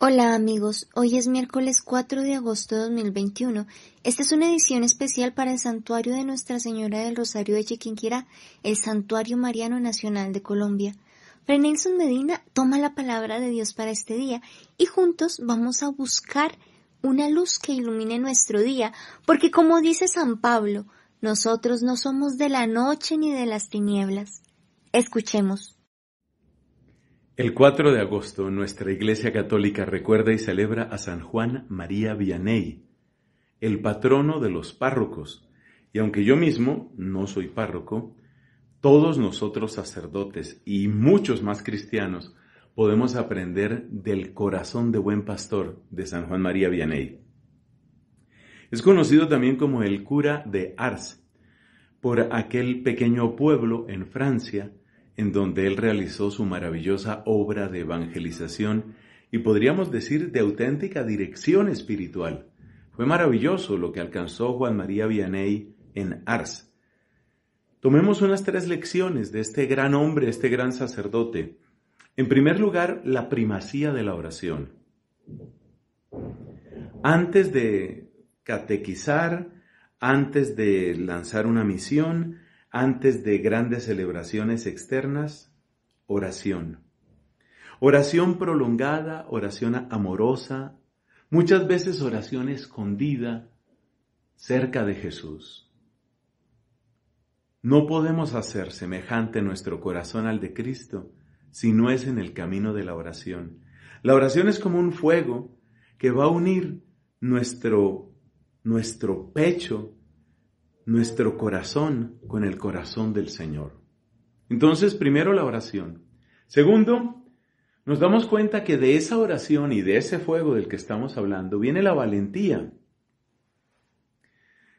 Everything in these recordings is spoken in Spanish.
Hola amigos, hoy es miércoles 4 de agosto de 2021. Esta es una edición especial para el santuario de Nuestra Señora del Rosario de Chiquinquirá, el Santuario Mariano Nacional de Colombia. Fray Medina toma la palabra de Dios para este día y juntos vamos a buscar una luz que ilumine nuestro día, porque como dice San Pablo, nosotros no somos de la noche ni de las tinieblas. Escuchemos. El 4 de agosto nuestra Iglesia Católica recuerda y celebra a San Juan María Vianney, el patrono de los párrocos. Y aunque yo mismo no soy párroco, todos nosotros sacerdotes y muchos más cristianos podemos aprender del corazón de buen pastor de San Juan María Vianney. Es conocido también como el cura de Ars, por aquel pequeño pueblo en Francia en donde él realizó su maravillosa obra de evangelización y podríamos decir de auténtica dirección espiritual. Fue maravilloso lo que alcanzó Juan María Vianney en Ars. Tomemos unas tres lecciones de este gran hombre, este gran sacerdote. En primer lugar, la primacía de la oración. Antes de catequizar, antes de lanzar una misión, antes de grandes celebraciones externas, oración. Oración prolongada, oración amorosa, muchas veces oración escondida cerca de Jesús. No podemos hacer semejante nuestro corazón al de Cristo si no es en el camino de la oración. La oración es como un fuego que va a unir nuestro, nuestro pecho nuestro corazón con el corazón del Señor. Entonces, primero la oración. Segundo, nos damos cuenta que de esa oración y de ese fuego del que estamos hablando viene la valentía.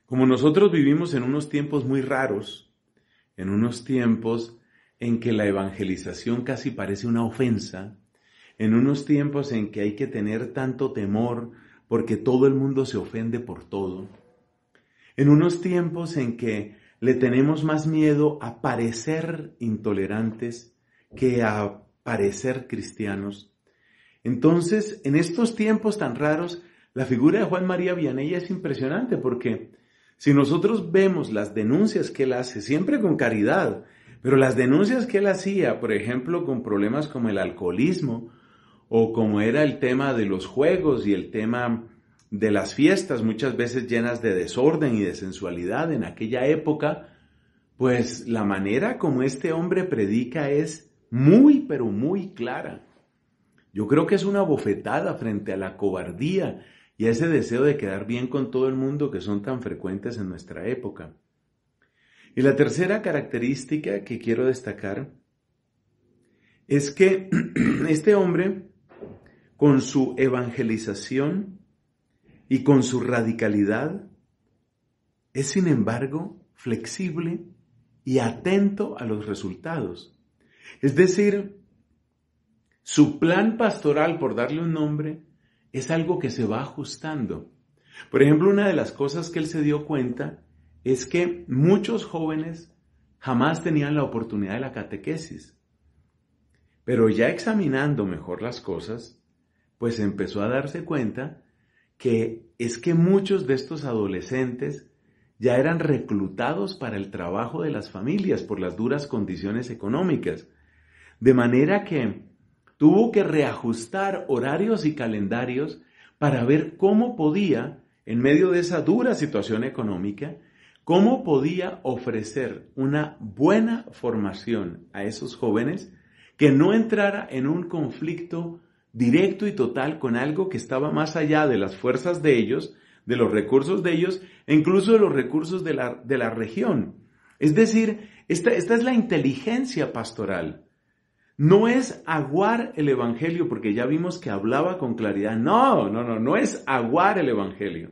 Como nosotros vivimos en unos tiempos muy raros, en unos tiempos en que la evangelización casi parece una ofensa, en unos tiempos en que hay que tener tanto temor porque todo el mundo se ofende por todo, en unos tiempos en que le tenemos más miedo a parecer intolerantes que a parecer cristianos. Entonces, en estos tiempos tan raros, la figura de Juan María Vianella es impresionante porque si nosotros vemos las denuncias que él hace, siempre con caridad, pero las denuncias que él hacía, por ejemplo, con problemas como el alcoholismo o como era el tema de los juegos y el tema de las fiestas, muchas veces llenas de desorden y de sensualidad en aquella época, pues la manera como este hombre predica es muy, pero muy clara. Yo creo que es una bofetada frente a la cobardía y a ese deseo de quedar bien con todo el mundo que son tan frecuentes en nuestra época. Y la tercera característica que quiero destacar es que este hombre, con su evangelización, y con su radicalidad, es sin embargo flexible y atento a los resultados. Es decir, su plan pastoral, por darle un nombre, es algo que se va ajustando. Por ejemplo, una de las cosas que él se dio cuenta es que muchos jóvenes jamás tenían la oportunidad de la catequesis. Pero ya examinando mejor las cosas, pues empezó a darse cuenta que es que muchos de estos adolescentes ya eran reclutados para el trabajo de las familias por las duras condiciones económicas. De manera que tuvo que reajustar horarios y calendarios para ver cómo podía, en medio de esa dura situación económica, cómo podía ofrecer una buena formación a esos jóvenes que no entrara en un conflicto directo y total con algo que estaba más allá de las fuerzas de ellos, de los recursos de ellos, e incluso de los recursos de la, región. Es decir, esta, esta es la inteligencia pastoral. No es aguar el Evangelio, porque ya vimos que hablaba con claridad. No, no, no, no es aguar el Evangelio.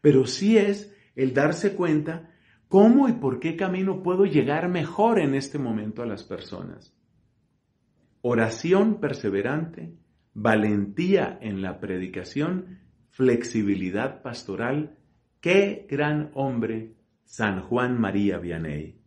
Pero sí es el darse cuenta cómo y por qué camino puedo llegar mejor en este momento a las personas. Oración perseverante, valentía en la predicación, flexibilidad pastoral. Qué gran hombre San Juan María Vianney.